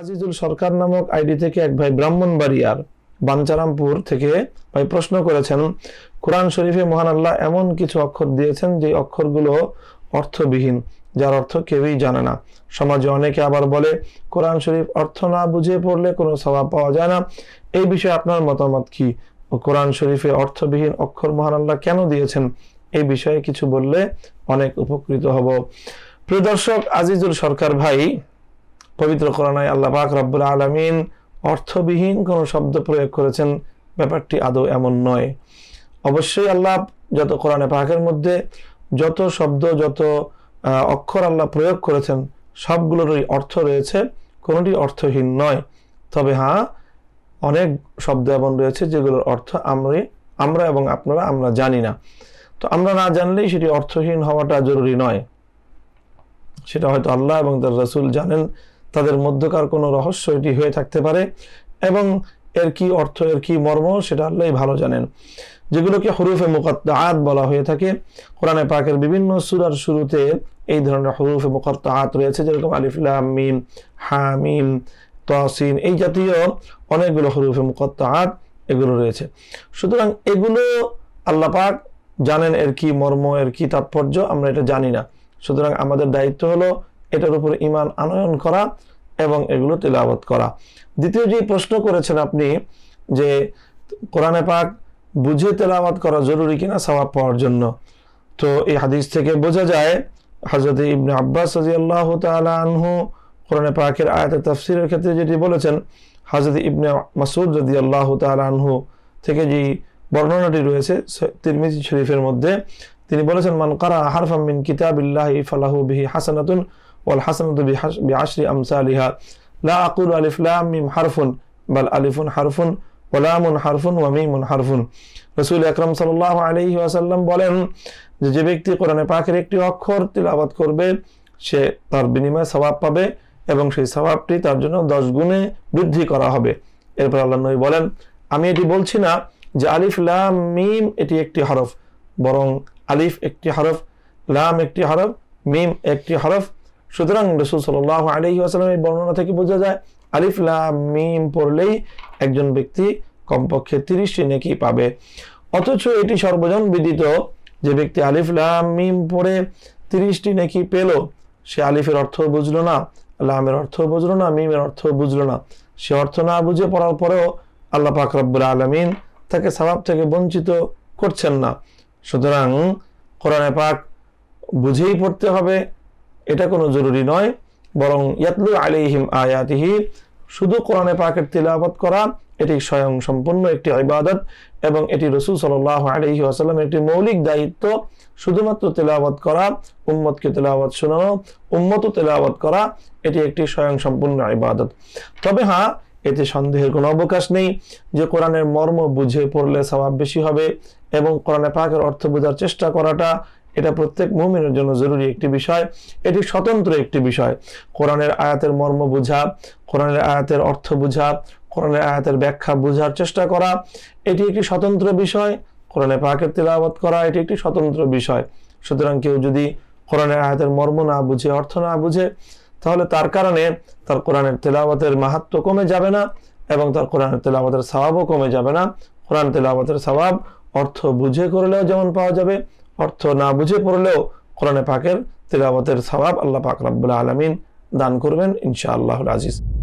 আজিজুল সরকার নামক আইডি থেকে এক ভাই ব্রাহ্মণবাড়িয়ার বাঞ্চারামপুর থেকে ভাই প্রশ্ন করেছেন কোরআন শরীফে মহান আল্লাহ এমন কিছু অক্ষর দিয়েছেন যে অক্ষরগুলো অর্থবিহীন যার অর্থ কেউই জানে না সমাজে অনেকে আবার বলে কোরআন শরীফ অর্থ না বুঝে পড়লে কোনো স্বভাব পাওয়া যায় না এই বিষয়ে আপনার মতামত কি ও কোরআন শরীফে অর্থবিহীন অক্ষর মহান আল্লাহ কেন দিয়েছেন এই বিষয়ে কিছু বললে অনেক উপকৃত হব প্রিয় দর্শক আজিজুল সরকার ভাই পবিত্র করণায় আল্লাহ পাক রব্বুল আলমিন অর্থবিহীন কোনো শব্দ প্রয়োগ করেছেন ব্যাপারটি আদৌ এমন নয় অবশ্যই আল্লাহ যত কোরআনে পাকের মধ্যে যত শব্দ যত অক্ষর আল্লাহ প্রয়োগ করেছেন সবগুলোরই অর্থ রয়েছে কোনোটি অর্থহীন নয় তবে হ্যাঁ অনেক শব্দ এমন রয়েছে যেগুলোর অর্থ আমরা আমরা এবং আপনারা আমরা জানি না তো আমরা না জানলেই সেটি অর্থহীন হওয়াটা জরুরি নয় সেটা হয়তো আল্লাহ এবং তার রসুল জানেন তাদের মধ্যকার কোনো রহস্য এটি হয়ে থাকতে পারে এবং এর কি অর্থ এর কি মর্ম সেটা আল্লাহ ভালো জানেন যেগুলোকে হরুফে মুকাত্তাহাত বলা হয়ে থাকে কোরআনে পাকের বিভিন্ন সুরার শুরুতে এই ধরনের হরুফে মুকাত্তাহাত রয়েছে যেরকম আলিফুল্লাহ হামিম তহসিন এই জাতীয় অনেকগুলো হরুফে মুকাত্তাহাত এগুলো রয়েছে সুতরাং এগুলো আল্লাহ পাক জানেন এর কি মর্ম এর কি তাৎপর্য আমরা এটা জানি না সুতরাং আমাদের দায়িত্ব হলো এটার উপর ইমান আনয়ন করা এবং এগুলো তেলাওয়াত করা দ্বিতীয় যে প্রশ্ন করেছেন আপনি যে কোরআনে পাক বুঝে তেলাবাদ করা জরুরি কিনা সবাব পাওয়ার জন্য তো এই হাদিস থেকে বোঝা যায় হজরত ইবনে আব্বাস রাজি আল্লাহ আনহু কোরআনে পাকের আয়াতের তফসিরের ক্ষেত্রে যেটি বলেছেন হজরত ইবনে মাসুদ রদি আল্লাহ আনহু থেকে যে বর্ণনাটি রয়েছে তিরমিজি শরীফের মধ্যে তিনি বলেছেন মান কারা হারফামিন কিতাব ইল্লাহি ফালাহু বিহি হাসানাতুন যে ব্যক্তি কোরআনে একটি অক্ষর তিলাবাত করবে সে তার বিনিময়ে স্বভাব পাবে এবং সেই স্বভাবটি তার জন্য দশ গুণে বৃদ্ধি করা হবে এরপর আল্লাহ নবী বলেন আমি এটি বলছি না যে আলিফ লাম মিম এটি একটি হরফ বরং আলিফ একটি হরফ লাম একটি হরফ মিম একটি হরফ সুতরাং রসুল সাল আলহি আসালামের বর্ণনা থেকে বোঝা যায় আলিফ মিম পড়লেই একজন ব্যক্তি কমপক্ষে তিরিশটি নেকি পাবে অথচ এটি সর্বজন বিদিত যে ব্যক্তি আলিফ মিম পড়ে তিরিশটি নেকি পেল সে আলিফের অর্থ বুঝলো না আল্লাহামের অর্থ বুঝলো না মিমের অর্থ বুঝলো না সে অর্থ না বুঝে পড়ার পরেও আল্লাহ পাক আলমিন তাকে স্বভাব থেকে বঞ্চিত করছেন না সুতরাং কোরআনে পাক বুঝেই পড়তে হবে এটা কোনো জরুরি নয় বরং ইয়াতলু আলিহিম আয়াতিহি শুধু কোরআনে পাকের তিলাবত করা এটি স্বয়ং সম্পূর্ণ একটি ইবাদত এবং এটি রসুল সাল্লাহ আলহি আসাল্লামের একটি মৌলিক দায়িত্ব শুধুমাত্র তেলাবাদ করা উম্মতকে তেলাবাদ শোনানো উম্মত তেলাবাদ করা এটি একটি স্বয়ং সম্পূর্ণ ইবাদত তবে হ্যাঁ এতে সন্দেহের কোনো অবকাশ নেই যে কোরআনের মর্ম বুঝে পড়লে স্বভাব বেশি হবে এবং কোরআনে পাকের অর্থ বোঝার চেষ্টা করাটা এটা প্রত্যেক মুমিনের জন্য জরুরি একটি বিষয় এটি স্বতন্ত্র একটি বিষয় কোরআনের আয়াতের মর্ম বোঝা কোরআনের আয়াতের অর্থ বোঝা কোরআনের আয়াতের ব্যাখ্যা বোঝার চেষ্টা করা এটি একটি স্বতন্ত্র বিষয় কোরআনে পাকের তিলাবত করা এটি একটি স্বতন্ত্র বিষয় সুতরাং কেউ যদি কোরআনের আয়াতের মর্ম না বুঝে অর্থ না বুঝে তাহলে তার কারণে তার কোরআনের তেলাবতের মাহাত্ম কমে যাবে না এবং তার কোরআনের তেলাবতের স্বভাবও কমে যাবে না কোরআন তেলাবতের স্বভাব অর্থ বুঝে করলেও যেমন পাওয়া যাবে অর্থ না বুঝে পড়লেও কোরআনে পাকের তিলাবতের স্বভাব আল্লাহ পাক রাবুল্লাহ আলমিন দান করবেন ইনশা আল্লাহ আজিজ